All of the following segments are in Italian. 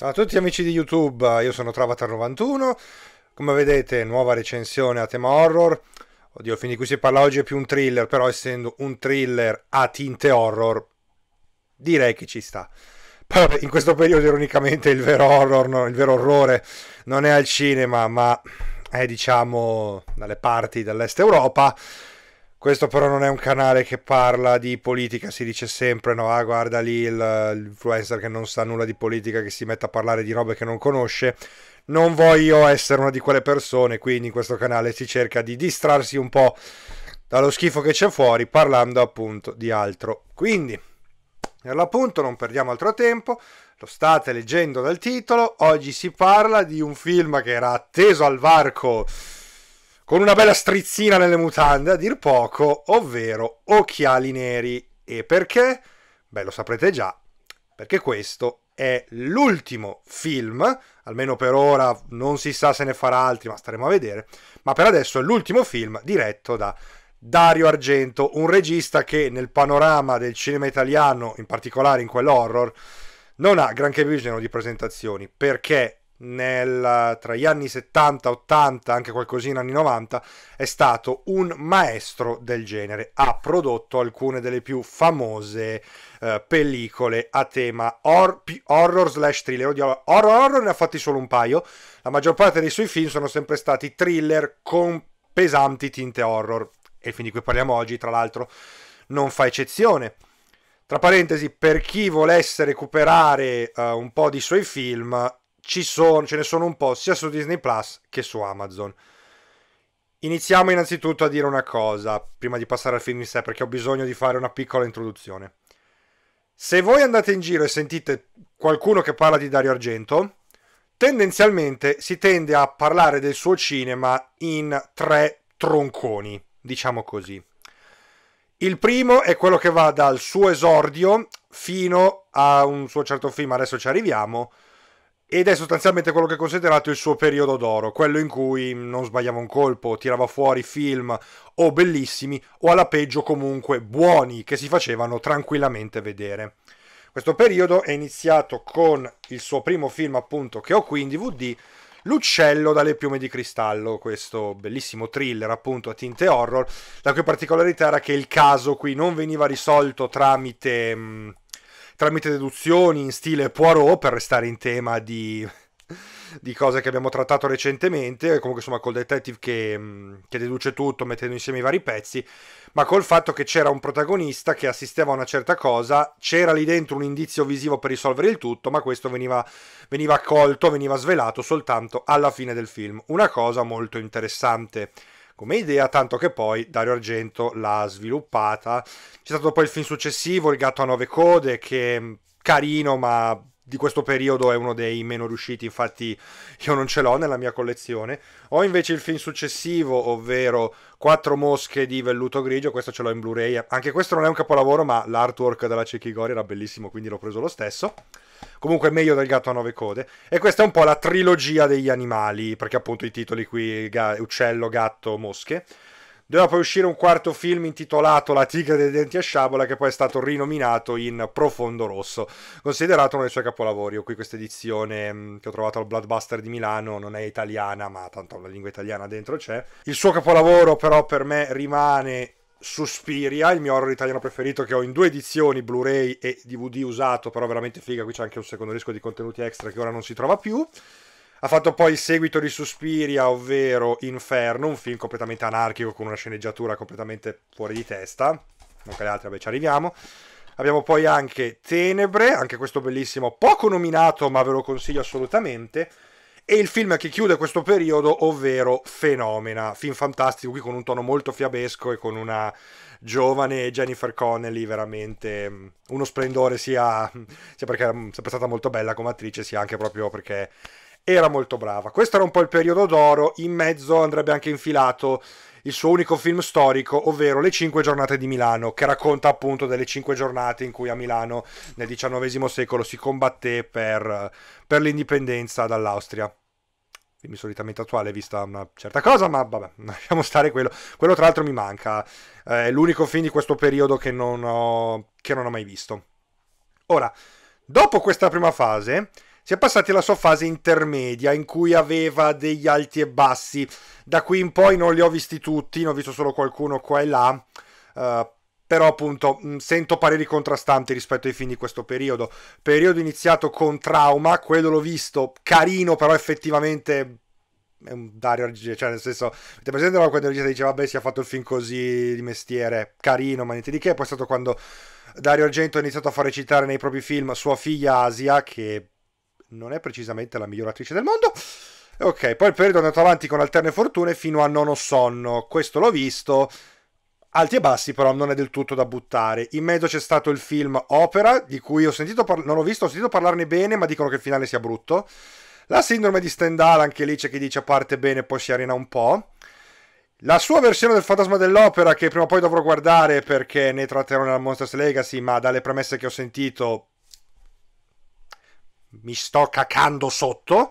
Ciao a tutti amici di YouTube, io sono Travatar91, come vedete nuova recensione a tema horror, oddio fin di cui si parla oggi è più un thriller, però essendo un thriller a tinte horror direi che ci sta. Poi in questo periodo ironicamente il vero horror, no, il vero orrore non è al cinema ma è diciamo dalle parti dell'est Europa questo però non è un canale che parla di politica, si dice sempre, no, ah guarda lì l'influencer che non sa nulla di politica, che si mette a parlare di robe che non conosce. Non voglio essere una di quelle persone, quindi in questo canale si cerca di distrarsi un po' dallo schifo che c'è fuori parlando appunto di altro. Quindi, per l'appunto, non perdiamo altro tempo, lo state leggendo dal titolo, oggi si parla di un film che era atteso al varco con una bella strizzina nelle mutande, a dir poco, ovvero occhiali neri. E perché? Beh, lo saprete già, perché questo è l'ultimo film, almeno per ora non si sa se ne farà altri, ma staremo a vedere, ma per adesso è l'ultimo film diretto da Dario Argento, un regista che nel panorama del cinema italiano, in particolare in quell'horror, non ha granché bisogno di presentazioni, perché nel, tra gli anni 70, 80, anche qualcosina anni 90, è stato un maestro del genere. Ha prodotto alcune delle più famose eh, pellicole a tema or, horror slash thriller. Oddio, horror, horror ne ha fatti solo un paio. La maggior parte dei suoi film sono sempre stati thriller con pesanti tinte horror. E il film di cui parliamo oggi, tra l'altro, non fa eccezione. Tra parentesi, per chi volesse recuperare uh, un po' di suoi film, ci sono, ce ne sono un po' sia su Disney Plus che su Amazon. Iniziamo innanzitutto a dire una cosa, prima di passare al film in sé, perché ho bisogno di fare una piccola introduzione. Se voi andate in giro e sentite qualcuno che parla di Dario Argento, tendenzialmente si tende a parlare del suo cinema in tre tronconi, diciamo così. Il primo è quello che va dal suo esordio fino a un suo certo film, adesso ci arriviamo, ed è sostanzialmente quello che è considerato il suo periodo d'oro, quello in cui mm, non sbagliava un colpo, tirava fuori film o bellissimi o alla peggio comunque buoni che si facevano tranquillamente vedere. Questo periodo è iniziato con il suo primo film appunto che ho qui in DVD, L'uccello dalle piume di cristallo, questo bellissimo thriller appunto a tinte horror, la cui particolarità era che il caso qui non veniva risolto tramite... Mh, mm, tramite deduzioni in stile Poirot per restare in tema di, di cose che abbiamo trattato recentemente, comunque insomma col detective che, mm, che, deduce tutto mettendo insieme i vari pezzi, ma col fatto che c'era un protagonista che assisteva a una certa cosa, c'era lì dentro un indizio visivo per risolvere il tutto, ma questo veniva, veniva accolto, veniva svelato soltanto alla fine del film. Una cosa molto interessante come idea, tanto che poi Dario Argento l'ha sviluppata. C'è stato poi il film successivo, Il gatto a nove code, che è mm, carino, ma di questo periodo è uno dei meno riusciti, infatti io non ce l'ho nella mia collezione. Ho invece il film successivo, ovvero Quattro mosche di velluto grigio, questo ce l'ho in Blu-ray. Anche questo non è un capolavoro, ma l'artwork della Cecchi Gori era bellissimo, quindi l'ho preso lo stesso. Comunque meglio del gatto a nove code. E questa è un po' la trilogia degli animali, perché appunto i titoli qui, ga- uccello, gatto, mosche. Doveva poi uscire un quarto film intitolato La tigre dei denti a sciabola, che poi è stato rinominato in Profondo Rosso, considerato uno dei suoi capolavori. Ho qui questa edizione mm, che ho trovato al Bloodbuster di Milano, non è italiana, ma tanto la lingua italiana dentro c'è. Il suo capolavoro però per me rimane Suspiria, il mio horror italiano preferito che ho in due edizioni Blu-ray e DVD usato, però veramente figa, qui c'è anche un secondo disco di contenuti extra che ora non si trova più. Ha fatto poi il seguito di Suspiria, ovvero Inferno, un film completamente anarchico con una sceneggiatura completamente fuori di testa. Non che le altre, vabbè, ci arriviamo. Abbiamo poi anche Tenebre, anche questo bellissimo, poco nominato, ma ve lo consiglio assolutamente e il film che chiude questo periodo, ovvero Fenomena, film fantastico, qui con un tono molto fiabesco e con una giovane Jennifer Connelly, veramente mm, uno splendore sia, sia perché è mm, sempre stata molto bella come attrice, sia anche proprio perché era molto brava. Questo era un po' il periodo d'oro, in mezzo andrebbe anche infilato il suo unico film storico, ovvero Le Cinque Giornate di Milano, che racconta appunto delle cinque giornate in cui a Milano nel XIX secolo si combatté per, per l'indipendenza dall'Austria. Film solitamente attuale, vista una certa cosa, ma vabbè, lasciamo stare quello. Quello tra l'altro mi manca, eh, è l'unico film di questo periodo che non ho, che non ho mai visto. Ora, dopo questa prima fase si è passati alla sua fase intermedia in cui aveva degli alti e bassi. Da qui in poi non li ho visti tutti, ne ho visto solo qualcuno qua e là. Uh, però appunto mm, sento pareri contrastanti rispetto ai film di questo periodo. Periodo iniziato con Trauma, quello l'ho visto, carino, però effettivamente è un Dario Argento, cioè nel senso, avete presente quando il regista dice vabbè si è fatto il film così di mestiere, carino, ma niente di che, poi è stato quando Dario Argento ha iniziato a far recitare nei propri film sua figlia Asia, che non è precisamente la miglior attrice del mondo. Ok, poi il periodo è andato avanti con alterne fortune fino a Nono Sonno. Questo l'ho visto. Alti e bassi, però non è del tutto da buttare. In mezzo c'è stato il film Opera, di cui ho sentito par- non ho visto, ho sentito parlarne bene, ma dicono che il finale sia brutto. La sindrome di Stendhal, anche lì c'è chi dice a parte bene, poi si arena un po'. La sua versione del Fantasma dell'Opera, che prima o poi dovrò guardare perché ne tratterò nella Monsters Legacy, ma dalle premesse che ho sentito mi sto cacando sotto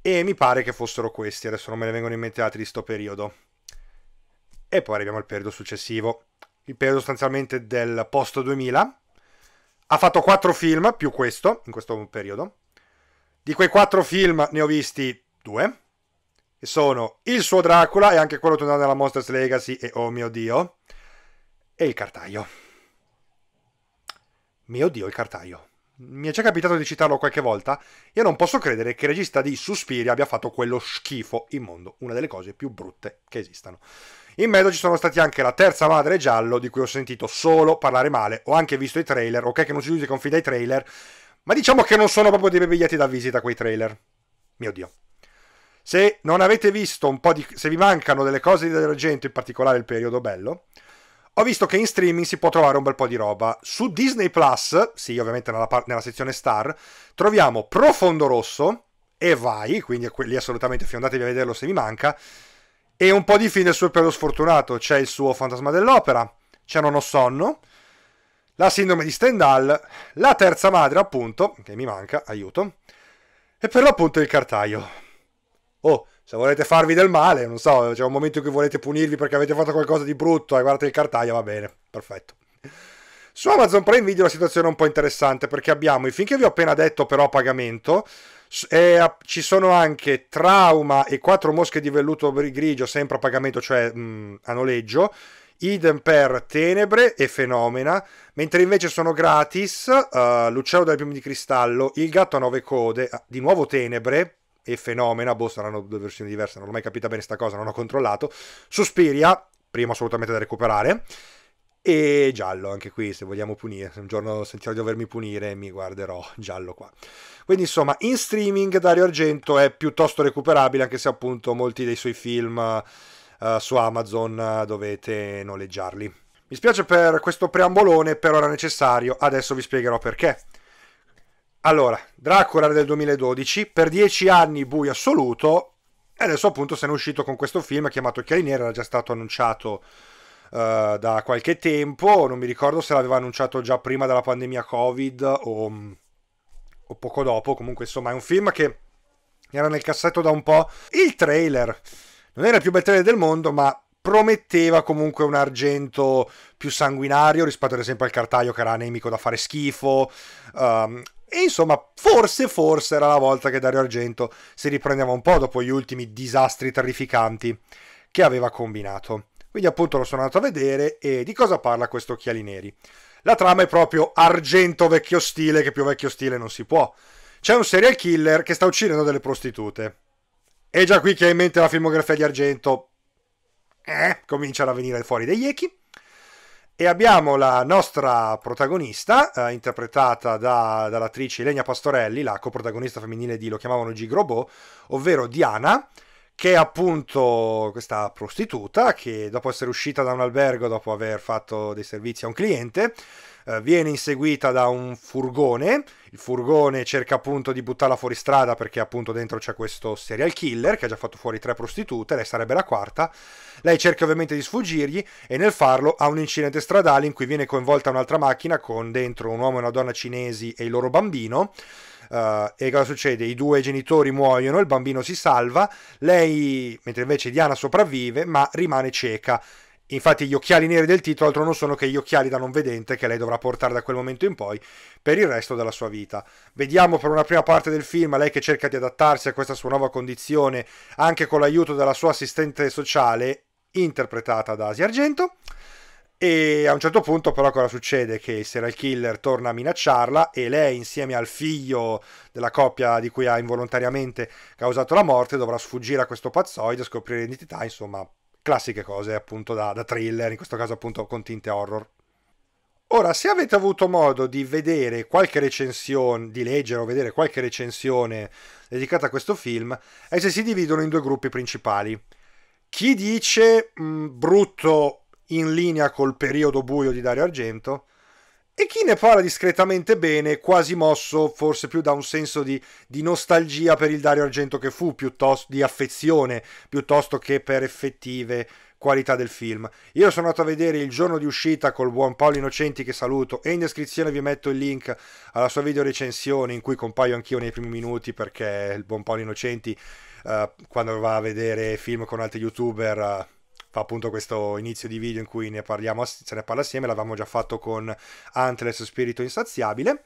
e mi pare che fossero questi, adesso non me ne vengono in mente altri di sto periodo. E poi arriviamo al periodo successivo, il periodo sostanzialmente del post 2000. Ha fatto 4 film più questo, in questo periodo. Di quei 4 film ne ho visti due, che sono Il suo Dracula e anche quello tornato nella Monsters Legacy e Oh mio Dio, e Il cartaio. Mio Dio, il cartaio mi è già capitato di citarlo qualche volta, io non posso credere che il regista di Suspiri abbia fatto quello schifo immondo, una delle cose più brutte che esistano. In mezzo ci sono stati anche la terza madre giallo, di cui ho sentito solo parlare male, ho anche visto i trailer, ok che non si usi confida ai trailer, ma diciamo che non sono proprio dei biglietti da visita quei trailer. Mio Dio. Se non avete visto un po' di... se vi mancano delle cose di D'Argento, in particolare il periodo bello, ho visto che in streaming si può trovare un bel po' di roba. Su Disney Plus, sì, ovviamente nella, nella sezione star, troviamo Profondo Rosso e Vai, quindi lì assolutamente fiondatevi a vederlo se vi manca, e un po' di fine sul suo periodo sfortunato. C'è il suo Fantasma dell'Opera, c'è Non ho sonno, la sindrome di Stendhal, la terza madre, appunto, che mi manca, aiuto, e per l'appunto il cartaio. Oh, se volete farvi del male, non so, c'è un momento in cui volete punirvi perché avete fatto qualcosa di brutto e guardate il cartaglia, va bene, perfetto. Su Amazon Prime Video la situazione è un po' interessante perché abbiamo i film che vi ho appena detto però a pagamento, e ci sono anche Trauma e Quattro mosche di velluto grigio sempre a pagamento, cioè mh, a noleggio, idem per Tenebre e Fenomena, mentre invece sono gratis uh, L'uccello dalle piume di cristallo, Il gatto a nove code, ah, di nuovo Tenebre, e Fenomena, boh, saranno due versioni diverse, non ho mai capita bene questa cosa, non ho controllato. Suspiria, primo assolutamente da recuperare. E giallo, anche qui, se vogliamo punire, se un giorno sentirò di dovermi punire, mi guarderò giallo qua. Quindi insomma, in streaming Dario Argento è piuttosto recuperabile, anche se appunto molti dei suoi film uh, su Amazon dovete noleggiarli. Mi spiace per questo preambolone, però era necessario, adesso vi spiegherò perché. Allora, Dracula del 2012, per dieci anni buio assoluto, e adesso appunto se ne è uscito con questo film chiamato Occhiali era già stato annunciato uh, da qualche tempo, non mi ricordo se l'aveva annunciato già prima della pandemia Covid o, o poco dopo, comunque insomma è un film che era nel cassetto da un po'. Il trailer non era il più bel trailer del mondo, ma prometteva comunque un argento più sanguinario rispetto ad esempio al cartaio che era anemico da fare schifo. Um, e insomma, forse, forse era la volta che Dario Argento si riprendeva un po' dopo gli ultimi disastri terrificanti che aveva combinato. Quindi appunto lo sono andato a vedere e di cosa parla questo Occhiali Neri? La trama è proprio argento vecchio stile, che più vecchio stile non si può. C'è un serial killer che sta uccidendo delle prostitute. E già qui che ha in mente la filmografia di Argento, eh, cominciano a venire fuori dei Yeki. E abbiamo la nostra protagonista, eh, interpretata da, dall'attrice Ilenia Pastorelli, la coprotagonista femminile di Lo chiamavano Gig Robot, ovvero Diana, che è appunto questa prostituta che dopo essere uscita da un albergo, dopo aver fatto dei servizi a un cliente, eh, viene inseguita da un furgone, il furgone cerca appunto di buttarla fuori strada perché appunto dentro c'è questo serial killer che ha già fatto fuori tre prostitute, lei sarebbe la quarta lei cerca ovviamente di sfuggirgli e nel farlo ha un incidente stradale in cui viene coinvolta un'altra macchina con dentro un uomo e una donna cinesi e il loro bambino. Uh, e cosa succede? I due genitori muoiono, il bambino si salva, lei, mentre invece Diana sopravvive, ma rimane cieca. Infatti gli occhiali neri del titolo altro non sono che gli occhiali da non vedente che lei dovrà portare da quel momento in poi per il resto della sua vita. Vediamo per una prima parte del film lei che cerca di adattarsi a questa sua nuova condizione anche con l'aiuto della sua assistente sociale interpretata da Asia Argento. E a un certo punto però cosa succede? Che il serial killer torna a minacciarla e lei insieme al figlio della coppia di cui ha involontariamente causato la morte dovrà sfuggire a questo pazzoide, scoprire l'identità, insomma classiche cose appunto da, da thriller, in questo caso appunto con tinte horror. Ora, se avete avuto modo di vedere qualche recensione, di leggere o vedere qualche recensione dedicata a questo film, esse si dividono in due gruppi principali. Chi dice mh, mm, brutto in linea col periodo buio di Dario Argento e chi ne parla discretamente bene, quasi mosso forse più da un senso di, di nostalgia per il Dario Argento che fu, piuttosto di affezione, piuttosto che per effettive qualità del film. Io sono andato a vedere il giorno di uscita col buon Paolo Innocenti che saluto e in descrizione vi metto il link alla sua video recensione in cui compaio anch'io nei primi minuti perché il buon Paolo Innocenti eh, quando va a vedere film con altri youtuber uh, fa appunto questo inizio di video in cui ne parliamo, se ne parla assieme, l'avevamo già fatto con Antles Spirito Insaziabile.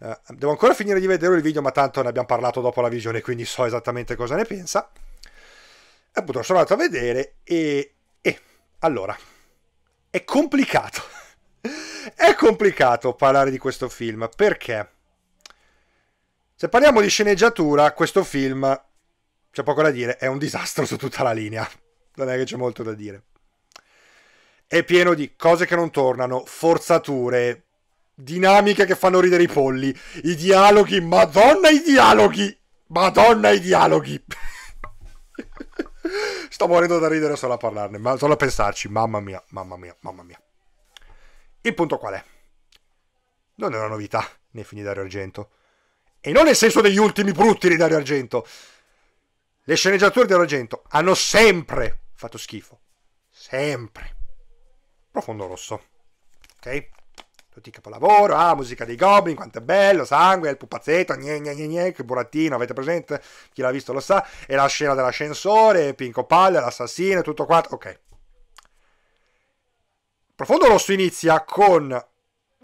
Uh, devo ancora finire di vedere il video, ma tanto ne abbiamo parlato dopo la visione, quindi so esattamente cosa ne pensa. E appunto sono andato a vedere e... e allora, è complicato. è complicato parlare di questo film, perché... Se parliamo di sceneggiatura, questo film c'è poco da dire, è un disastro su tutta la linea, non è che c'è molto da dire. È pieno di cose che non tornano, forzature, dinamiche che fanno ridere i polli, i dialoghi, madonna i dialoghi, madonna i dialoghi. Sto morendo da ridere solo a parlarne, ma solo a pensarci, mamma mia, mamma mia, mamma mia. Il punto qual è? Non è una novità, né fini Dario Argento. E non nel senso degli ultimi brutti di Dario Argento, le sceneggiature di Argento hanno sempre fatto schifo. Sempre. Profondo rosso. Ok? Tutti i capolavoro, ah, musica dei Goblin, quanto è bello, sangue, il pupazzetto, gne gne gne gne, che burattino, avete presente? Chi l'ha visto lo sa. E la scena dell'ascensore, Pinco Palle, l'assassino, e tutto quanto. Ok. Profondo rosso inizia con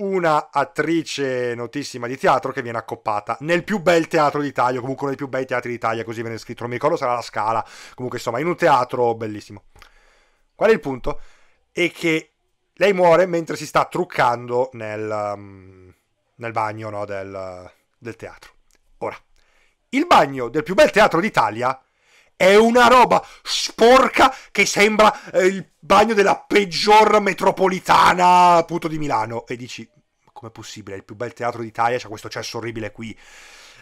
una attrice notissima di teatro che viene accoppata nel più bel teatro d'Italia, comunque uno dei più bei teatri d'Italia, così viene scritto, non mi ricordo sarà la Scala, comunque insomma in un teatro bellissimo. Qual è il punto? È che lei muore mentre si sta truccando nel, mm, nel bagno no, del, del teatro. Ora, il bagno del più bel teatro d'Italia è una roba sporca che sembra eh, il bagno della peggior metropolitana appunto di Milano. E dici, com'è possibile? Il più bel teatro d'Italia c'è questo cesso orribile qui.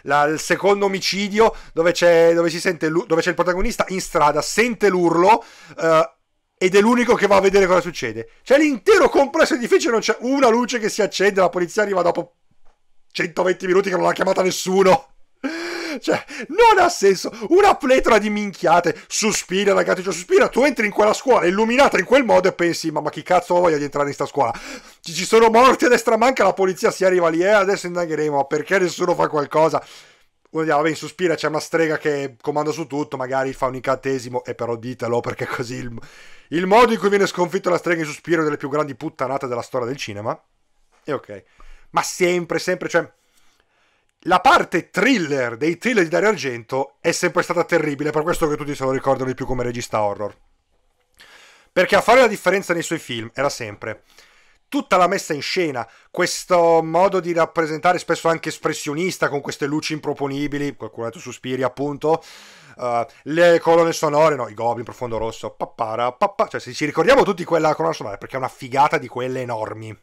La, il secondo omicidio dove c'è, dove, sente, dove c'è, il protagonista in strada, sente l'urlo eh, ed è l'unico che va a vedere cosa succede. C'è l'intero complesso edificio, non c'è una luce che si accende, la polizia arriva dopo 120 minuti che non l'ha chiamata nessuno. Cioè, non ha senso. Una pletora di minchiate. Sospira, ragazzi, cioè, sospira. Tu entri in quella scuola illuminata in quel modo e pensi, ma, ma chi cazzo ha voglia di entrare in sta scuola? Ci, ci sono morti a destra manca, la polizia si arriva lì e eh, adesso indagheremo. Ma perché nessuno fa qualcosa? uno diceva, ah, vabbè, in Suspira c'è una strega che comanda su tutto, magari fa un incantesimo, e però ditelo perché così il, il modo in cui viene sconfitto la strega in Suspiro è una delle più grandi puttanate della storia del cinema. E ok. Ma sempre, sempre, cioè, la parte thriller dei thriller di Dario Argento è sempre stata terribile, per questo che tutti se lo ricordano di più come regista horror. Perché a fare la differenza nei suoi film era sempre tutta la messa in scena, questo modo di rappresentare spesso anche espressionista con queste luci improponibili, qualcuno ha detto sospiri appunto, uh, le colonne sonore, no, i Goblin, Profondo Rosso, pappara, pappa, cioè se ci ricordiamo tutti quella colonna sonora perché è una figata di quelle enormi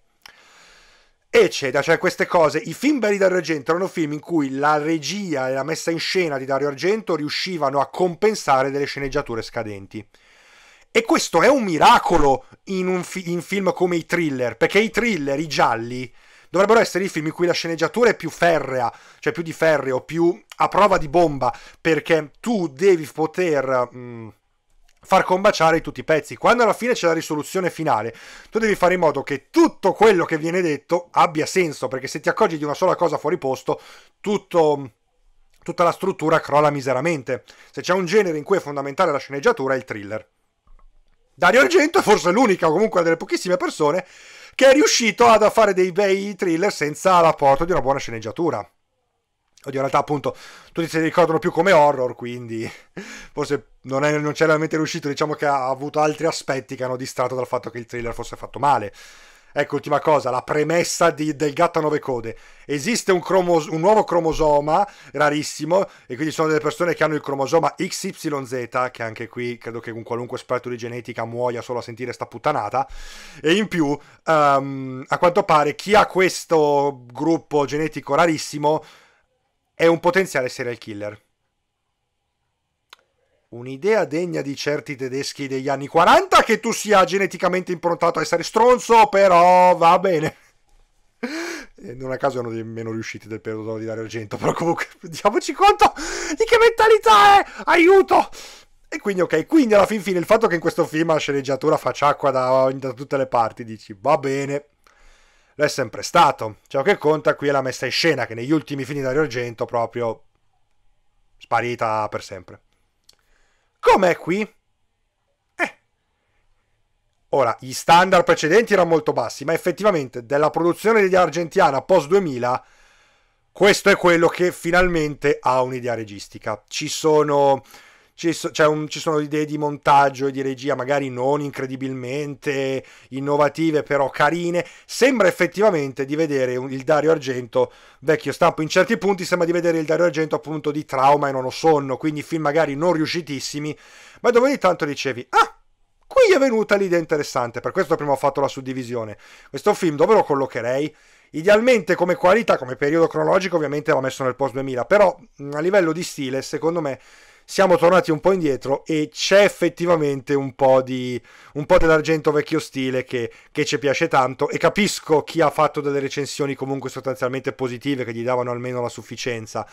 eccetera, cioè queste cose. I film belli Argento erano film in cui la regia e la messa in scena di Dario Argento riuscivano a compensare delle sceneggiature scadenti. E questo è un miracolo in, un fi- in film come i thriller, perché i thriller, i gialli, dovrebbero essere i film in cui la sceneggiatura è più ferrea, cioè più di ferreo, più a prova di bomba, perché tu devi poter... Mh, mm, far combaciare tutti i pezzi. Quando alla fine c'è la risoluzione finale, tu devi fare in modo che tutto quello che viene detto abbia senso, perché se ti accorgi di una sola cosa fuori posto, tutto, tutta la struttura crolla miseramente. Se c'è un genere in cui è fondamentale la sceneggiatura, è il thriller. Dario Argento è forse l'unica, o comunque una delle pochissime persone, che è riuscito a fare dei bei thriller senza l'apporto di una buona sceneggiatura. Oddio, in realtà appunto tutti si ricordano più come horror, quindi forse non, è, non c'è realmente riuscito, diciamo che ha avuto altri aspetti che hanno distratto dal fatto che il thriller fosse fatto male. Ecco, ultima cosa, la premessa di, del gatto a nove code. Esiste un, cromos- un, nuovo cromosoma rarissimo e quindi sono delle persone che hanno il cromosoma XYZ, che anche qui credo che un qualunque esperto di genetica muoia solo a sentire sta puttanata. E in più, um, a quanto pare, chi ha questo gruppo genetico rarissimo è un potenziale serial killer. Un'idea degna di certi tedeschi degli anni 40 che tu sia geneticamente improntato a essere stronzo, però va bene. Non a caso è uno dei meno riusciti del periodo di Dario Argento, però comunque diamoci conto di che mentalità è! Aiuto! E quindi ok, quindi alla fin fine il fatto che in questo film la sceneggiatura faccia acqua da, da tutte le parti, dici va bene, lo è sempre stato. Ciò che conta qui è la messa in scena, che negli ultimi film di Dario Argento proprio sparita per sempre. Com'è qui? Eh. Ora, gli standard precedenti erano molto bassi, ma effettivamente della produzione di Argentiana post 2000 questo è quello che finalmente ha un'idea registica. Ci sono ci, so, cioè, un, ci, sono idee di montaggio e di regia magari non incredibilmente innovative, però carine. Sembra effettivamente di vedere il Dario Argento vecchio stampo in certi punti, sembra di vedere il Dario Argento appunto di trauma e non ho sonno, quindi film magari non riuscitissimi, ma dove ogni tanto dicevi, ah! Qui è venuta l'idea interessante, per questo prima ho fatto la suddivisione. Questo film dove lo collocherei? Idealmente come qualità, come periodo cronologico, ovviamente l'ho messo nel post 2000, però a livello di stile, secondo me siamo tornati un po' indietro e c'è effettivamente un po', di, un po dell'argento vecchio stile che, che, ci piace tanto e capisco chi ha fatto delle recensioni comunque sostanzialmente positive che gli davano almeno la sufficienza,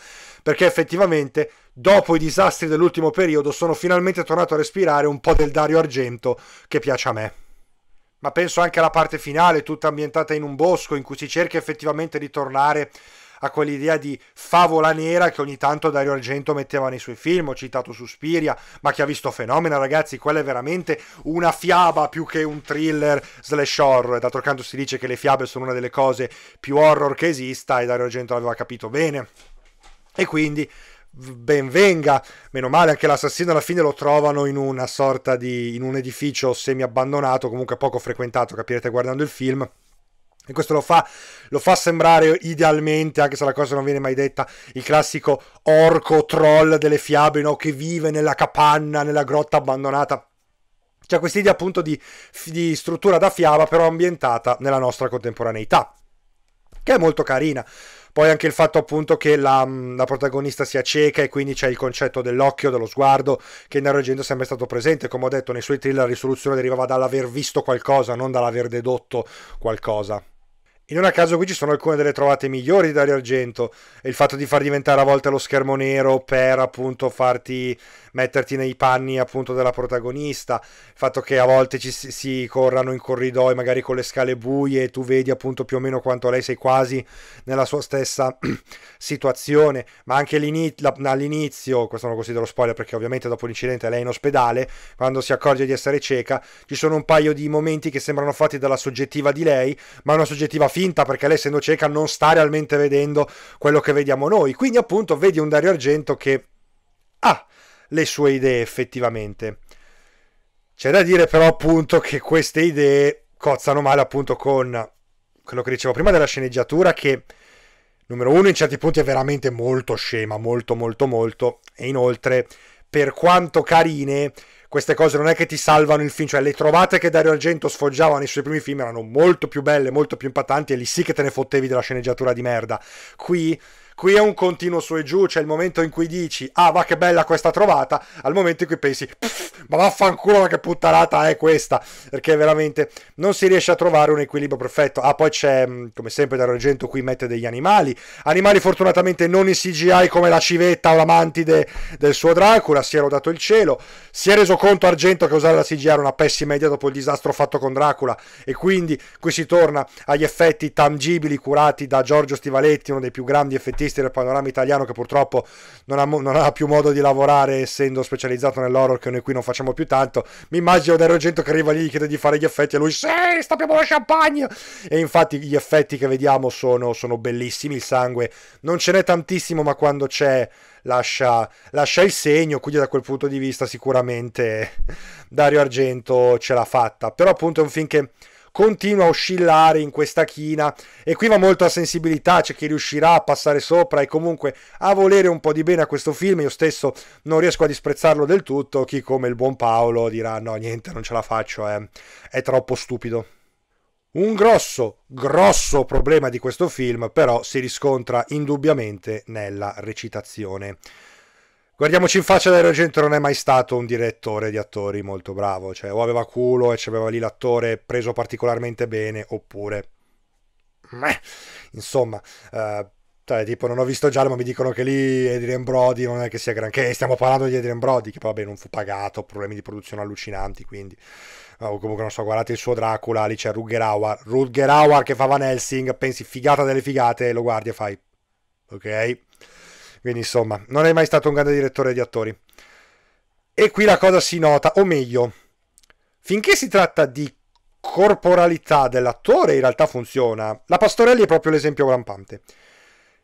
perché effettivamente dopo i disastri dell'ultimo periodo sono finalmente tornato a respirare un po' del Dario Argento che piace a me ma penso anche alla parte finale, tutta ambientata in un bosco in cui si cerca effettivamente di tornare a quell'idea di favola nera che ogni tanto Dario Argento metteva nei suoi film, ho citato Suspiria, ma che ha visto Fenomena ragazzi, quella è veramente una fiaba più che un thriller slash horror, d'altro canto si dice che le fiabe sono una delle cose più horror che esista e Dario Argento l'aveva capito bene. E quindi benvenga, meno male anche l'assassino alla fine lo trovano in una sorta di in un edificio semi abbandonato, comunque poco frequentato, capirete guardando il film e questo lo fa, lo fa, sembrare idealmente, anche se la cosa non viene mai detta, il classico orco troll delle fiabe, no? Che vive nella capanna, nella grotta abbandonata. C'è questa idea appunto di, di struttura da fiaba, però ambientata nella nostra contemporaneità, che è molto carina. Poi anche il fatto appunto che la, mm, la, protagonista sia cieca e quindi c'è il concetto dell'occhio, dello sguardo, che in Arrogento è sempre stato presente. Come ho detto, nei suoi thriller la risoluzione derivava dall'aver visto qualcosa, non dall'aver dedotto qualcosa. E non a caso qui ci sono alcune delle trovate migliori di Dario Argento, il fatto di far diventare a volte lo schermo nero per appunto farti metterti nei panni appunto della protagonista, il fatto che a volte ci si, si corrano in corridoi magari con le scale buie e tu vedi appunto più o meno quanto lei sei quasi nella sua stessa situazione, ma anche all'inizio, questo non considero spoiler perché ovviamente dopo l'incidente lei è in ospedale, quando si accorge di essere cieca, ci sono un paio di momenti che sembrano fatti dalla soggettiva di lei, ma una soggettiva finta perché lei essendo cieca non sta realmente vedendo quello che vediamo noi. Quindi appunto vedi un Dario Argento che ha le sue idee effettivamente. C'è da dire però appunto che queste idee cozzano male appunto con quello che dicevo prima della sceneggiatura che numero uno in certi punti è veramente molto scema, molto molto molto e inoltre per quanto carine queste cose non è che ti salvano il film, cioè le trovate che Dario Argento sfoggiava nei suoi primi film erano molto più belle, molto più impattanti e lì sì che te ne fottevi della sceneggiatura di merda. Qui Qui è un continuo su e giù, c'è il momento in cui dici ah va che bella questa trovata, al momento in cui pensi ma vaffanculo ma che puttanata è questa, perché veramente non si riesce a trovare un equilibrio perfetto. Ah poi c'è, mm, come sempre da Argento qui mette degli animali, animali fortunatamente non in CGI come la civetta o la mantide del suo Dracula, si è rodato il cielo, si è reso conto Argento che usare la CGI era una pessima idea dopo il disastro fatto con Dracula e quindi qui si torna agli effetti tangibili curati da Giorgio Stivaletti, uno dei più grandi effetti artisti del panorama italiano che purtroppo non ha, non ha più modo di lavorare essendo specializzato nell'horror che noi qui non facciamo più tanto, mi immagino Dario Argento che arriva lì gli chiede di fare gli effetti e lui sì, stappiamo la champagne! E infatti gli effetti che vediamo sono, sono bellissimi, il sangue non ce n'è tantissimo ma quando c'è... Lascia, lascia, il segno, quindi da quel punto di vista sicuramente Dario Argento ce l'ha fatta. Però appunto è un film che continua a oscillare in questa china e qui va molto a sensibilità, c'è chi riuscirà a passare sopra e comunque a volere un po' di bene a questo film, io stesso non riesco a disprezzarlo del tutto, chi come il buon Paolo dirà no niente non ce la faccio, eh. è troppo stupido. Un grosso, grosso problema di questo film però si riscontra indubbiamente nella recitazione. Guardiamoci in faccia, Dario Argento non è mai stato un direttore di attori molto bravo, cioè o aveva culo e c'aveva lì l'attore preso particolarmente bene, oppure... Meh. Insomma, eh, cioè, tipo non ho visto Giallo ma mi dicono che lì Adrian Brody non è che sia granché, stiamo parlando di Adrian Brody che poi vabbè non fu pagato, problemi di produzione allucinanti, quindi... Eh, o comunque non so, guardate il suo Dracula, lì c'è Rutger Hauer, Rutger Hauer che fa Van Helsing, pensi figata delle figate, lo guardi e fai... Ok? Quindi insomma, non è mai stato un grande direttore di attori. E qui la cosa si nota, o meglio, finché si tratta di corporalità dell'attore in realtà funziona. La Pastorelli è proprio l'esempio rampante.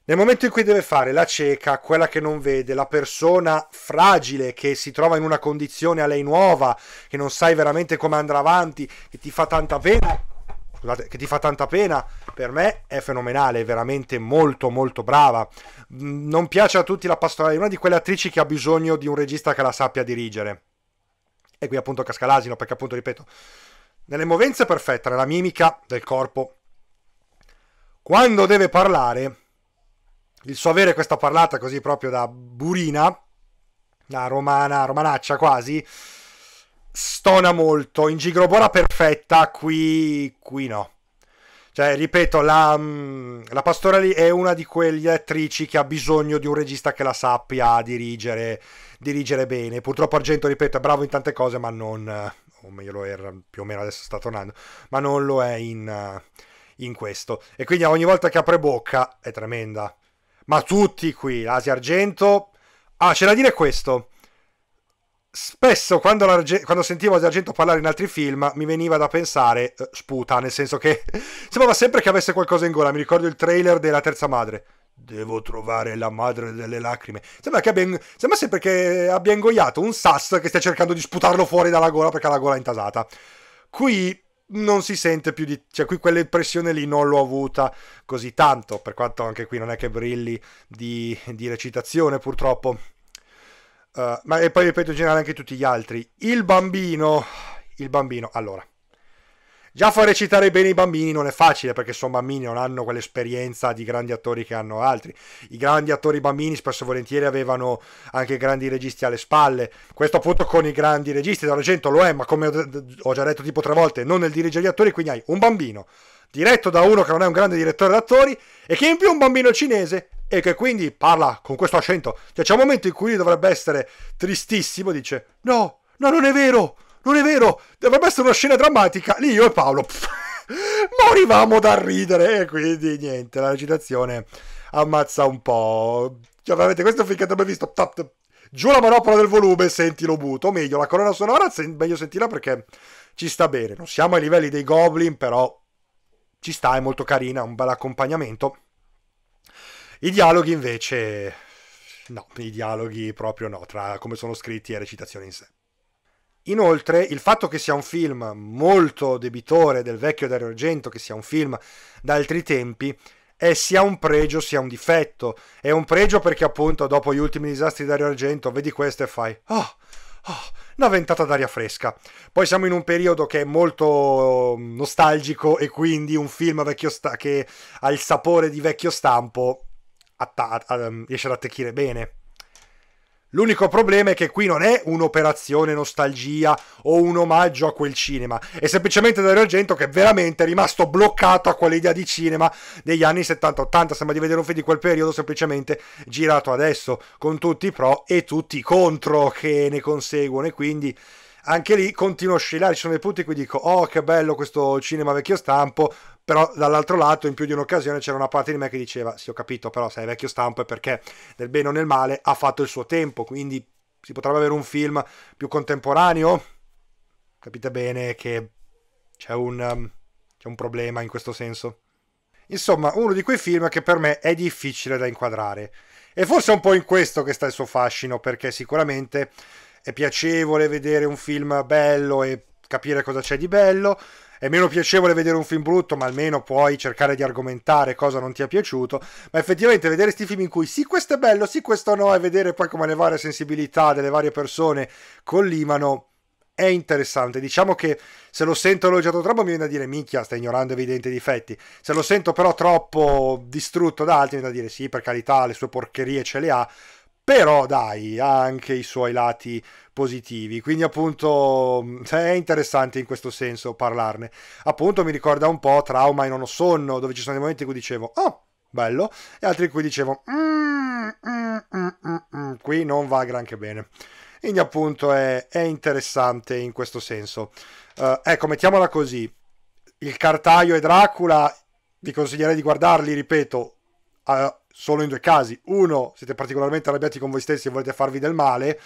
Nel momento in cui deve fare la cieca, quella che non vede, la persona fragile che si trova in una condizione a lei nuova, che non sai veramente come andrà avanti, che ti fa tanta pena, scusate, che ti fa tanta pena, per me è fenomenale, è veramente molto molto brava. Mm, non piace a tutti la pastorale, è una di quelle attrici che ha bisogno di un regista che la sappia dirigere. E qui appunto casca l'asino, perché appunto, ripeto, nelle movenze è perfetta, nella mimica del corpo. Quando deve parlare, il suo avere questa parlata così proprio da burina, da romana, romanaccia quasi, stona molto. In Gigrobora perfetta, qui, qui no. Cioè, ripeto, la, mm, la Pastorelli è una di quelle attrici che ha bisogno di un regista che la sappia dirigere, dirigere bene. Purtroppo Argento, ripeto, è bravo in tante cose, ma non... O meglio lo era, più o meno adesso sta tornando, ma non lo è in, eh, in questo. E quindi ogni volta che apre bocca è tremenda. Ma tutti qui, l'Asia Argento... Ah, c'è da dire questo spesso quando, quando, sentivo D'Argento parlare in altri film mi veniva da pensare uh, sputa, nel senso che sembrava sempre che avesse qualcosa in gola. Mi ricordo il trailer della terza madre. Devo trovare la madre delle lacrime. Sembra, che abbia, sembra sempre che abbia ingoiato un sasso che stia cercando di sputarlo fuori dalla gola perché ha la gola intasata. Qui non si sente più di... cioè qui quell'impressione lì non l'ho avuta così tanto, per quanto anche qui non è che brilli di, di recitazione purtroppo. Eh, ma e poi ripeto in generale anche tutti gli altri. Il bambino, il bambino, allora, già far recitare bene i bambini non è facile perché sono bambini, non hanno quell'esperienza di grandi attori che hanno altri. I grandi attori bambini spesso e volentieri avevano anche grandi registi alle spalle. Questo appunto con i grandi registi, D'Argento lo è, ma come ho già detto tipo tre volte, non nel dirigere gli attori, quindi hai un bambino diretto da uno che non è un grande direttore d'attori e che in più è un bambino cinese e che quindi parla con questo accento. Cioè c'è un momento in cui dovrebbe essere tristissimo, dice no, no non è vero, non è vero, dovrebbe essere una scena drammatica, lì io e Paolo pff, morivamo da ridere e quindi niente, la recitazione ammazza un po'. Cioè veramente questo finché ti abbiamo visto... Top, top, giù la manopola del volume senti lo muto. meglio, la colonna sonora, meglio sentirla perché ci sta bene. Non siamo ai livelli dei Goblin, però ci sta, è molto carina, un bel accompagnamento. I dialoghi invece, no, i dialoghi proprio no, tra come sono scritti e recitazione in sé. Inoltre, il fatto che sia un film molto debitore del vecchio Dario Argento, che sia un film da altri tempi, è sia un pregio sia un difetto. È un pregio perché appunto dopo gli ultimi disastri di Dario Argento, vedi questo e fai... Oh, oh, una ventata d'aria fresca. Poi siamo in un periodo che è molto mm, nostalgico e quindi un film sta- che ha il sapore di vecchio stampo atta- mm, riesce ad attecchire bene. L'unico problema è che qui non è un'operazione nostalgia o un omaggio a quel cinema, è semplicemente Dario Argento che veramente è rimasto bloccato a quell'idea di cinema degli anni 70-80, sembra di vedere un film di quel periodo semplicemente girato adesso, con tutti i pro e tutti i contro che ne conseguono e quindi anche lì continuo a oscillare, ci sono dei punti in cui dico oh che bello questo cinema vecchio stampo, però dall'altro lato in più di un'occasione c'era una parte di me che diceva sì ho capito però sei vecchio stampo è perché nel bene o nel male ha fatto il suo tempo quindi si potrebbe avere un film più contemporaneo capite bene che c'è un, um, c'è un problema in questo senso insomma uno di quei film che per me è difficile da inquadrare e forse è un po' in questo che sta il suo fascino perché sicuramente è piacevole vedere un film bello e capire cosa c'è di bello è meno piacevole vedere un film brutto, ma almeno puoi cercare di argomentare cosa non ti è piaciuto. Ma effettivamente vedere questi film in cui sì, questo è bello, sì, questo no, e vedere poi come le varie sensibilità delle varie persone collimano è interessante. Diciamo che se lo sento elogiato troppo mi viene da dire minchia, stai ignorando evidenti difetti. Se lo sento però troppo distrutto da altri mi viene da dire sì, per carità, le sue porcherie ce le ha però dai, ha anche i suoi lati positivi, quindi appunto è interessante in questo senso parlarne. Appunto mi ricorda un po' Trauma e Non ho sonno, dove ci sono dei momenti in cui dicevo, oh, bello, e altri in cui dicevo, mm, mm, mm, qui non va granché bene. Quindi appunto è, è interessante in questo senso. Uh, ecco, mettiamola così, il Cartaio e Dracula vi consiglierei di guardarli, ripeto, uh, solo in due casi. Uno, siete particolarmente arrabbiati con voi stessi e volete farvi del male.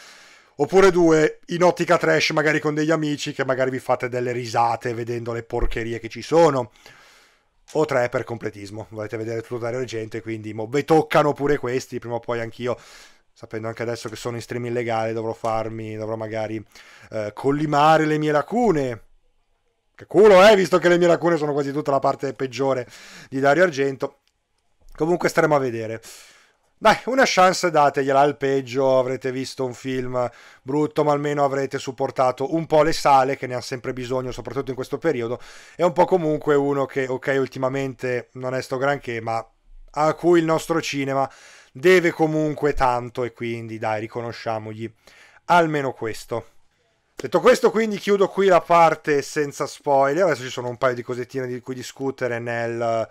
Oppure due, in ottica trash, magari con degli amici che magari vi fate delle risate vedendo le porcherie che ci sono. O tre per completismo, volete vedere tutto da gente, quindi mo, vi toccano pure questi, prima o poi anch'io sapendo anche adesso che sono in stream illegale, dovrò farmi, dovrò magari eh, collimare le mie lacune. Che culo, eh, visto che le mie lacune sono quasi tutta la parte peggiore di Dario Argento. Comunque staremo a vedere. Dai, una chance dategliela al peggio, avrete visto un film brutto, ma almeno avrete supportato un po' le sale che ne ha sempre bisogno, soprattutto in questo periodo. È un po' comunque uno che, ok, ultimamente non è sto granché, ma a cui il nostro cinema deve comunque tanto e quindi dai, riconosciamogli almeno questo. Detto questo, quindi chiudo qui la parte senza spoiler. Adesso ci sono un paio di cosettine di cui discutere nel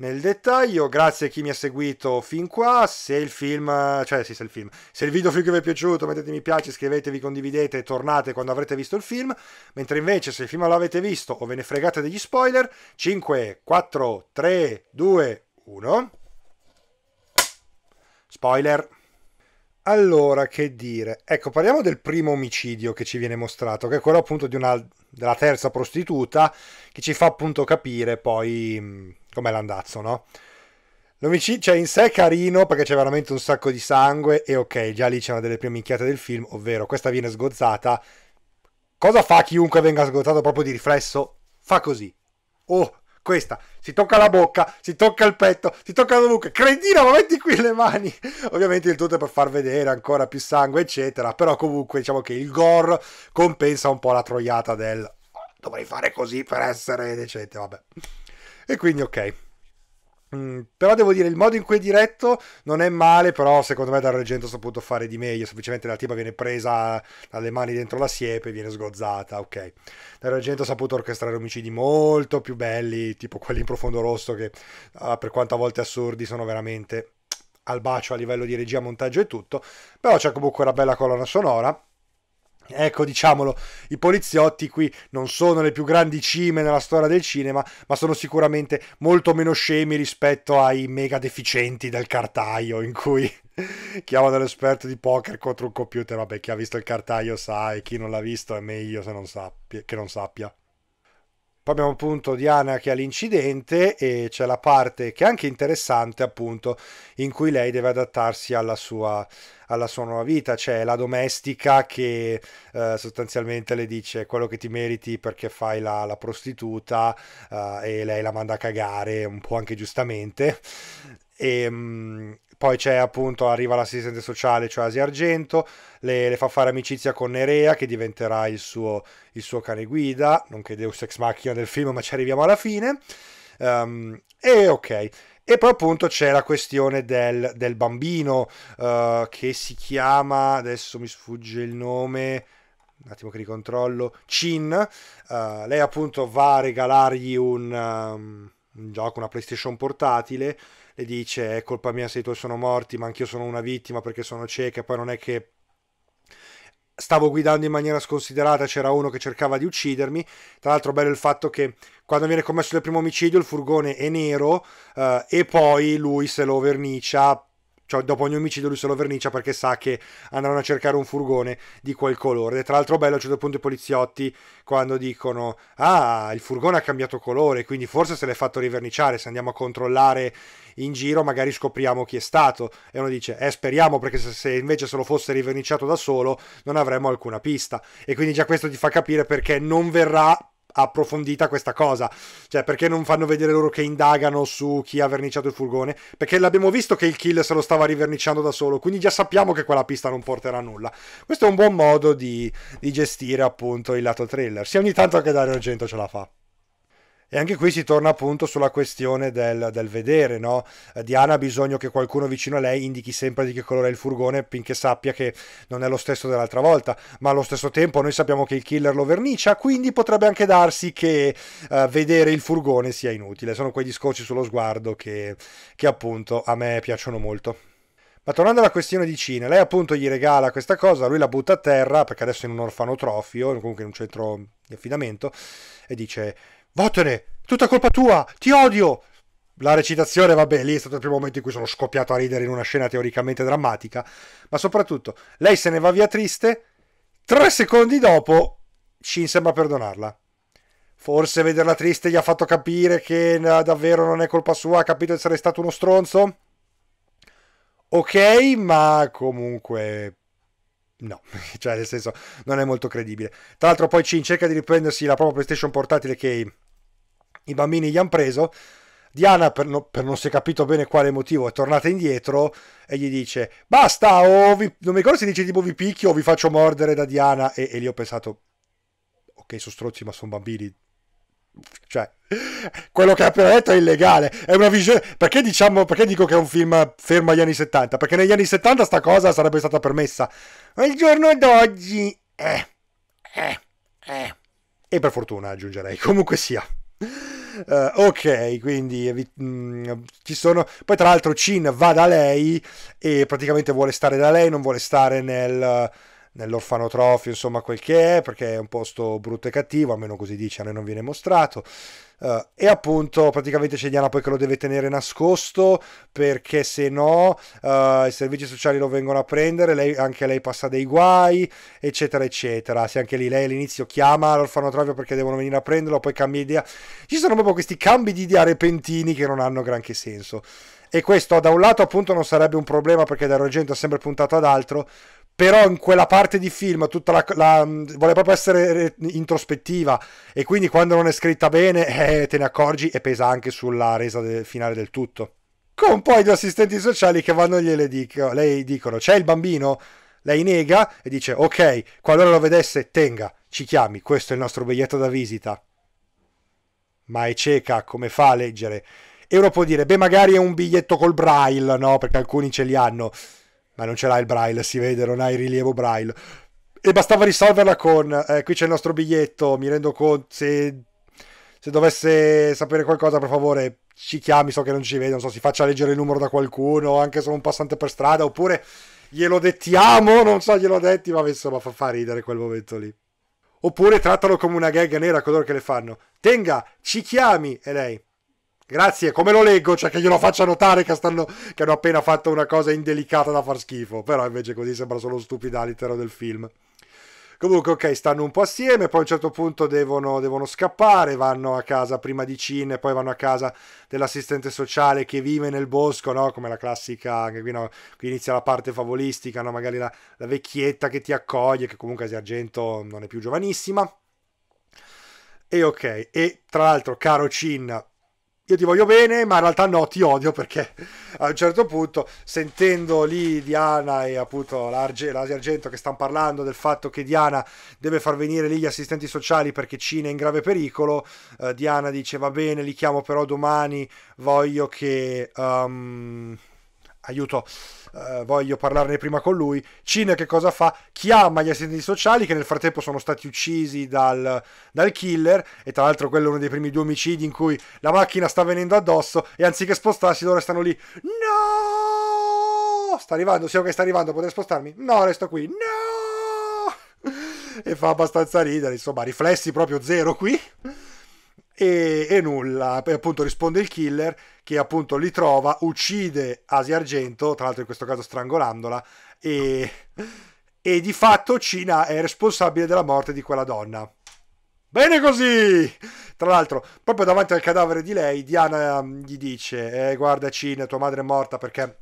nel dettaglio. Grazie a chi mi ha seguito fin qua. Se il film, cioè sì, se il film, se il video vi è piaciuto, mettete mi piace, iscrivetevi, condividete e tornate quando avrete visto il film. Mentre invece, se il film l'avete visto o ve ne fregate degli spoiler, 5, 4, 3, 2, 1. Spoiler. Allora, che dire? Ecco, parliamo del primo omicidio che ci viene mostrato, che è quello appunto una, della terza prostituta, che ci fa appunto capire poi mm, com'è l'andazzo, no? L'omicidio, cioè in sé è carino perché c'è veramente un sacco di sangue e ok, già lì c'è una delle prime minchiate del film, ovvero questa viene sgozzata. Cosa fa chiunque venga sgozzato proprio di riflesso? Fa così. Oh, questa, si tocca la bocca, si tocca il petto, si tocca dovunque, credina ma metti qui le mani, ovviamente il tutto è per far vedere ancora più sangue eccetera, però comunque diciamo che il gore compensa un po' la troiata del dovrei fare così per essere decente, vabbè. E quindi ok. Mm, però devo dire, il modo in cui è diretto non è male, però secondo me dal Regento sta saputo fare di meglio, semplicemente la tipa viene presa dalle mani dentro la siepe e viene sgozzata, ok. Dal Regento ha saputo orchestrare omicidi molto più belli, tipo quelli in profondo rosso che ah, per quanto a volte assurdi sono veramente al bacio a livello di regia, montaggio e tutto, però c'è comunque una bella colonna sonora Ecco, diciamolo, i poliziotti qui non sono le più grandi cime nella storia del cinema, ma sono sicuramente molto meno scemi rispetto ai mega deficienti del cartaio in cui chiamano l'esperto di poker contro un computer. Vabbè, chi ha visto il cartaio sa e chi non l'ha visto è meglio se non sappia, che non sappia. Poi abbiamo appunto Diana che ha l'incidente e c'è la parte che è anche interessante appunto in cui lei deve adattarsi alla sua, alla sua nuova vita, c'è la domestica che eh, sostanzialmente le dice quello che ti meriti perché fai la, la prostituta eh, e lei la manda a cagare un po' anche giustamente. E, ehm, poi c'è appunto, arriva l'assistente sociale, cioè Asia Argento, le, le, fa fare amicizia con Nerea che diventerà il suo, il suo cane guida, non che Deus Ex Machina del film, ma ci arriviamo alla fine. Um, e ok, e poi appunto c'è la questione del, del bambino uh, che si chiama, adesso mi sfugge il nome, un attimo che ricontrollo, Chin. Uh, lei appunto va a regalargli un, um, un, gioco, una PlayStation portatile le dice è colpa mia se i tuoi sono morti, ma anch'io sono una vittima perché sono cieca, poi non è che stavo guidando in maniera sconsiderata, c'era uno che cercava di uccidermi. Tra l'altro, bello il fatto che quando viene commesso il primo omicidio il furgone è nero eh, e poi lui se lo vernicia cioè dopo ogni omicidio lui se lo vernicia perché sa che andranno a cercare un furgone di quel colore. E tra l'altro bello a un certo punto i poliziotti quando dicono ah il furgone ha cambiato colore quindi forse se l'è fatto riverniciare, se andiamo a controllare in giro magari scopriamo chi è stato e uno dice eh speriamo perché se, invece se lo fosse riverniciato da solo non avremmo alcuna pista e quindi già questo ti fa capire perché non verrà approfondita questa cosa. Cioè, perché non fanno vedere loro che indagano su chi ha verniciato il furgone? Perché l'abbiamo visto che il kill se lo stava riverniciando da solo, quindi già sappiamo che quella pista non porterà a nulla. Questo è un buon modo di, di gestire appunto il lato trailer. Se ogni tanto anche Dario Argento ce la fa. E anche qui si torna appunto sulla questione del, del vedere, no? Eh, Diana ha bisogno che qualcuno vicino a lei indichi sempre di che colore è il furgone finché sappia che non è lo stesso dell'altra volta, ma allo stesso tempo noi sappiamo che il killer lo vernicia, quindi potrebbe anche darsi che uh, vedere il furgone sia inutile. Sono quei discorsi sullo sguardo che, che appunto a me piacciono molto. Ma tornando alla questione di Cina, lei appunto gli regala questa cosa, lui la butta a terra perché adesso è in un orfanotrofio, comunque in un centro di affidamento, e dice Vattene, tutta colpa tua, ti odio! La recitazione, vabbè, lì è stato il primo momento in cui sono scoppiato a ridere in una scena teoricamente drammatica, ma soprattutto lei se ne va via triste, tre secondi dopo Shin sembra perdonarla. Forse vederla triste gli ha fatto capire che davvero non è colpa sua, ha capito di essere stato uno stronzo? Ok, ma comunque no, cioè nel senso non è molto credibile. Tra l'altro poi Cin cerca di riprendersi la propria PlayStation portatile che i, i bambini gli hanno preso. Diana, per, no, per, non si è capito bene quale motivo, è tornata indietro e gli dice basta o vi, non mi ricordo se dice tipo vi picchio o vi faccio mordere da Diana e, e lì ho pensato ok sono strozzi ma sono bambini, cioè, quello che ha appena detto è illegale. È una visione. Perché, diciamo, perché dico che è un film fermo agli anni 70? Perché negli anni 70 sta cosa sarebbe stata permessa. Ma il giorno d'oggi. Eh, eh, eh. E per fortuna aggiungerei, comunque sia. Uh, ok, quindi mh, mm, ci sono. Poi, tra l'altro, Cin va da lei e praticamente vuole stare da lei, non vuole stare nel nell'orfanotrofio, insomma quel che è, perché è un posto brutto e cattivo, almeno così dice, a noi non viene mostrato. Uh, e appunto praticamente c'è Diana poi che lo deve tenere nascosto perché se no uh, i servizi sociali lo vengono a prendere, lei, anche lei passa dei guai, eccetera, eccetera. Se anche lì lei all'inizio chiama l'orfanotrofio perché devono venire a prenderlo, poi cambia idea. Ci sono proprio questi cambi di idea repentini che non hanno granché senso. E questo da un lato appunto non sarebbe un problema perché da Rogento ha sempre puntato ad altro, però in quella parte di film tutta la, la, mm, vuole proprio essere eh, introspettiva e quindi quando non è scritta bene eh, te ne accorgi e pesa anche sulla resa del finale del tutto con poi due assistenti sociali che vanno e gliele dico, lei dicono c'è il bambino lei nega e dice ok qualora lo vedesse tenga ci chiami questo è il nostro biglietto da visita ma è cieca come fa a leggere e uno può dire beh magari è un biglietto col braille no perché alcuni ce li hanno ma non ce l'ha il braille, si vede, non ha il rilievo braille. E bastava risolverla con, eh, qui c'è il nostro biglietto, mi rendo conto, se, se, dovesse sapere qualcosa per favore ci chiami, so che non ci vede, non so, si faccia leggere il numero da qualcuno, anche solo un passante per strada, oppure glielo dettiamo, non so, glielo detti, ma insomma fa, fa ridere quel momento lì. Oppure trattalo come una gag nera coloro che le fanno. Tenga, ci chiami! E lei, Grazie, come lo leggo? Cioè che glielo faccia notare che, stanno, che hanno appena fatto una cosa indelicata da far schifo. Però invece così sembra solo stupida all'interno del film. Comunque, ok, stanno un po' assieme, poi a un certo punto devono, devono scappare, vanno a casa prima di Cin, poi vanno a casa dell'assistente sociale che vive nel bosco, no? Come la classica, anche qui, no? qui inizia la parte favolistica, no? Magari la, la vecchietta che ti accoglie, che comunque si argento non è più giovanissima. E ok, e tra l'altro, caro Cin, io ti voglio bene, ma in realtà no, ti odio perché a un certo punto, sentendo lì Diana e appunto l'Asia Argento che stanno parlando del fatto che Diana deve far venire lì gli assistenti sociali perché Cina è in grave pericolo, eh, Diana dice va bene, li chiamo però domani, voglio che... Um, aiuto, eh, voglio parlarne prima con lui. Cin che cosa fa? Chiama gli assistenti sociali che nel frattempo sono stati uccisi dal, dal killer e tra l'altro quello è uno dei primi due omicidi in cui la macchina sta venendo addosso e anziché spostarsi loro stanno lì. No! Sta arrivando, sì ok sta arrivando, potrei spostarmi? No, resto qui. No! E fa abbastanza ridere, insomma, riflessi proprio zero qui e, e nulla, e appunto risponde il killer che appunto li trova, uccide Asia Argento, tra l'altro in questo caso strangolandola e, e di fatto Cina è responsabile della morte di quella donna. Bene così! Tra l'altro, proprio davanti al cadavere di lei, Diana mm, gli dice: eh, Guarda, Cina, tua madre è morta perché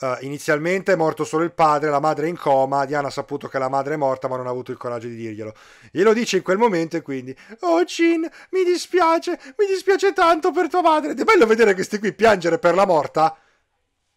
Uh, inizialmente è morto solo il padre, la madre è in coma, Diana ha saputo che la madre è morta ma non ha avuto il coraggio di dirglielo. Glielo dice in quel momento e quindi, oh Cin, mi dispiace, mi dispiace tanto per tua madre. Ed è bello vedere questi qui piangere per la morta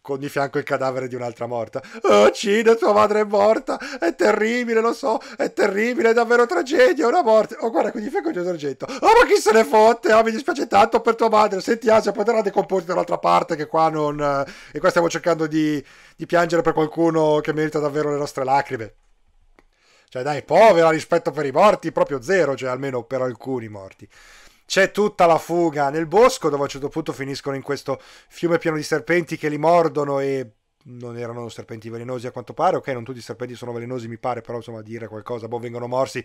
con di fianco il cadavere di un'altra morta. Oh, Cina, tua madre è morta! È terribile, lo so, è terribile, è davvero tragedia, è una morte. Oh, guarda, con di fianco c'è un sargento. Oh, ma chi se ne fotte? Oh, mi dispiace tanto per tua madre. Senti, Asia, te la decomposi dall'altra parte che qua non... Eh, e qua stiamo cercando di, di piangere per qualcuno che merita davvero le nostre lacrime. Cioè, dai, povera rispetto per i morti, proprio zero, cioè almeno per alcuni morti c'è tutta la fuga nel bosco dove a un certo punto finiscono in questo fiume pieno di serpenti che li mordono e non erano serpenti velenosi a quanto pare, ok, non tutti i serpenti sono velenosi mi pare, però insomma dire qualcosa, boh, vengono morsi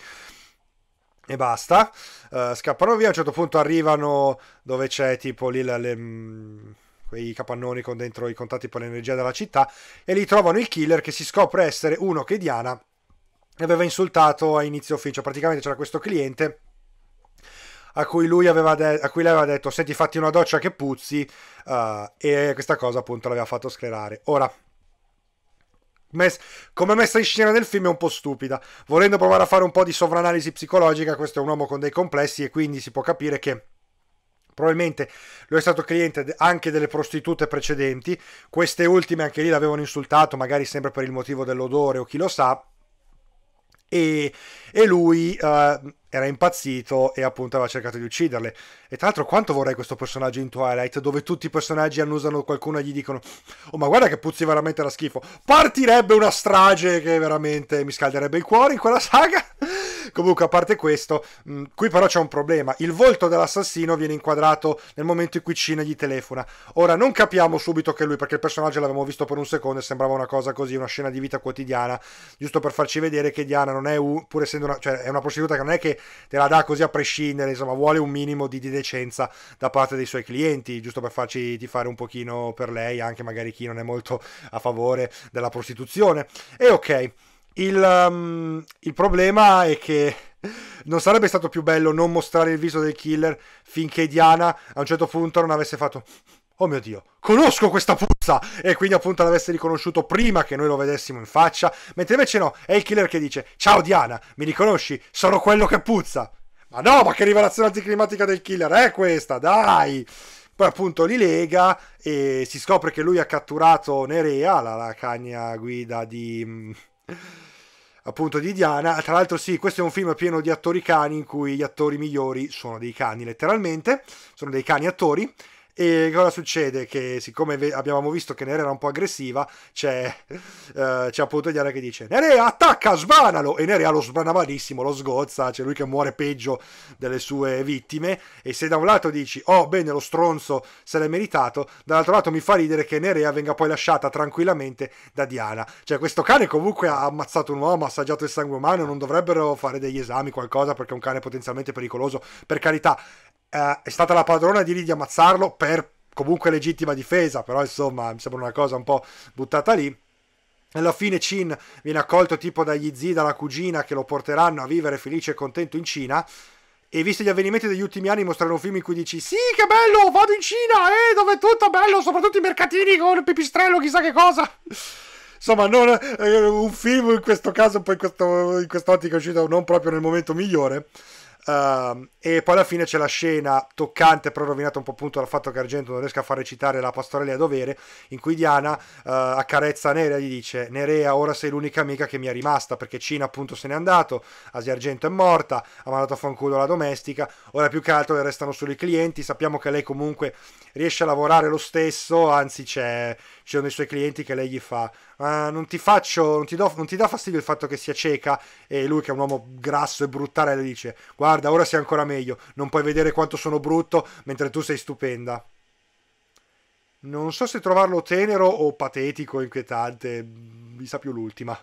e basta, uh, scappano via, a un certo punto arrivano dove c'è tipo lì le, le, mm, quei capannoni con dentro i contatti per l'energia della città e lì trovano il killer che si scopre essere uno che Diana aveva insultato a inizio ufficio, praticamente c'era questo cliente a cui lui aveva, de- a cui aveva detto senti fatti una doccia che puzzi uh, e questa cosa appunto l'aveva fatto sclerare. Ora, mes- come messa in scena del film è un po' stupida, volendo provare a fare un po' di sovranalisi psicologica, questo è un uomo con dei complessi e quindi si può capire che probabilmente lui è stato cliente anche delle prostitute precedenti, queste ultime anche lì l'avevano insultato, magari sempre per il motivo dell'odore o chi lo sa, e, e lui uh, era impazzito e appunto aveva cercato di ucciderle. E tra l'altro quanto vorrei questo personaggio in Twilight dove tutti i personaggi annusano qualcuno e gli dicono "Oh, ma guarda che puzzi veramente da schifo". Partirebbe una strage che veramente mi scalderebbe il cuore in quella saga. Comunque, a parte questo, mh, mm, qui però c'è un problema. Il volto dell'assassino viene inquadrato nel momento in cui Cina gli telefona. Ora, non capiamo subito che lui, perché il personaggio l'avevamo visto per un secondo e sembrava una cosa così, una scena di vita quotidiana, giusto per farci vedere che Diana non è, un, pur essendo una, cioè, è una prostituta che non è che te la dà così a prescindere, insomma, vuole un minimo di, di decenza da parte dei suoi clienti, giusto per farci tifare un pochino per lei, anche magari chi non è molto a favore della prostituzione. E ok. Il, um, il problema è che non sarebbe stato più bello non mostrare il viso del killer finché Diana a un certo punto non avesse fatto Oh mio Dio, conosco questa puzza! E quindi appunto l'avesse riconosciuto prima che noi lo vedessimo in faccia, mentre invece no, è il killer che dice Ciao Diana, mi riconosci? Sono quello che puzza! Ma no, ma che rivelazione anticlimatica del killer è questa, dai! Poi appunto li lega e si scopre che lui ha catturato Nerea, la, la cagna guida di... Mm, appunto di Diana. Tra l'altro, sì, questo è un film pieno di attori cani in cui gli attori migliori sono dei cani, letteralmente, sono dei cani attori. E cosa succede? Che siccome abbiamo visto che Nerea era un po' aggressiva, c'è, eh, c'è appunto Diana che dice Nerea attacca, sbanalo! E Nerea lo sbrana malissimo, lo sgozza, c'è lui che muore peggio delle sue vittime. E se da un lato dici, oh bene, lo stronzo se l'è meritato, dall'altro lato mi fa ridere che Nerea venga poi lasciata tranquillamente da Diana. Cioè questo cane comunque ha ammazzato un uomo, ha assaggiato il sangue umano, non dovrebbero fare degli esami, qualcosa, perché è un cane potenzialmente pericoloso. Per carità, eh, è stata la padrona di lì di ammazzarlo per comunque legittima difesa, però insomma mi sembra una cosa un po' buttata lì. Alla fine Chin viene accolto tipo dagli zii, dalla cugina che lo porteranno a vivere felice e contento in Cina. E visto gli avvenimenti degli ultimi anni, mostrare un film in cui dici: Sì, che bello, vado in Cina, eh, dove è tutto bello, soprattutto i mercatini con il pipistrello, chissà che cosa. Insomma, non, eh, un film in questo caso, poi in, questo, in quest'ottica è uscito non proprio nel momento migliore. Ehm, e poi alla fine c'è la scena toccante, però rovinata un po' appunto dal fatto che Argento non riesca a far recitare la pastorella a dovere, in cui Diana uh, accarezza Nerea e gli dice Nerea ora sei l'unica amica che mi è rimasta, perché Cina appunto se n'è andato, Asia Argento è morta, ha mandato a fanculo la domestica, ora più che altro le restano solo i clienti, sappiamo che lei comunque riesce a lavorare lo stesso, anzi c'è ci sono dei suoi clienti che lei gli fa ah, non ti faccio, non ti, do, non ti dà fastidio il fatto che sia cieca e lui che è un uomo grasso e brutale le dice guarda ora sei ancora meglio, non puoi vedere quanto sono brutto mentre tu sei stupenda. Non so se trovarlo tenero o patetico, inquietante, mi sa più l'ultima.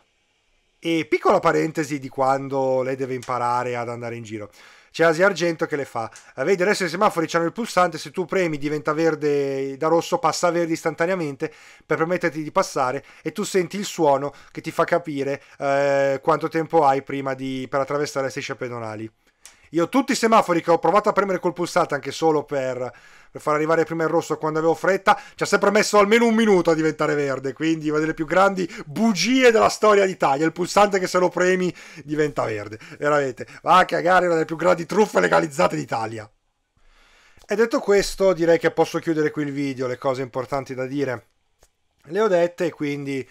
E piccola parentesi di quando lei deve imparare ad andare in giro c'è Asia Argento che le fa. Vedi adesso i semafori hanno il pulsante, se tu premi diventa verde, da rosso passa a verde istantaneamente per permetterti di passare e tu senti il suono che ti fa capire eh, quanto tempo hai prima di, per attraversare le strisce pedonali. Io tutti i semafori che ho provato a premere col pulsante anche solo per, per far arrivare prima il rosso quando avevo fretta, ci ha sempre messo almeno un minuto a diventare verde, quindi una delle più grandi bugie della storia d'Italia, il pulsante che se lo premi diventa verde, veramente, va a cagare una delle più grandi truffe legalizzate d'Italia. E detto questo direi che posso chiudere qui il video, le cose importanti da dire le ho dette quindi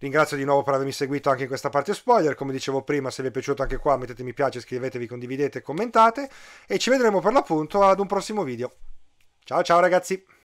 Ringrazio di nuovo per avermi seguito anche in questa parte spoiler, come dicevo prima se vi è piaciuto anche qua mettete mi piace, iscrivetevi, condividete, commentate e ci vedremo per l'appunto ad un prossimo video. Ciao ciao ragazzi!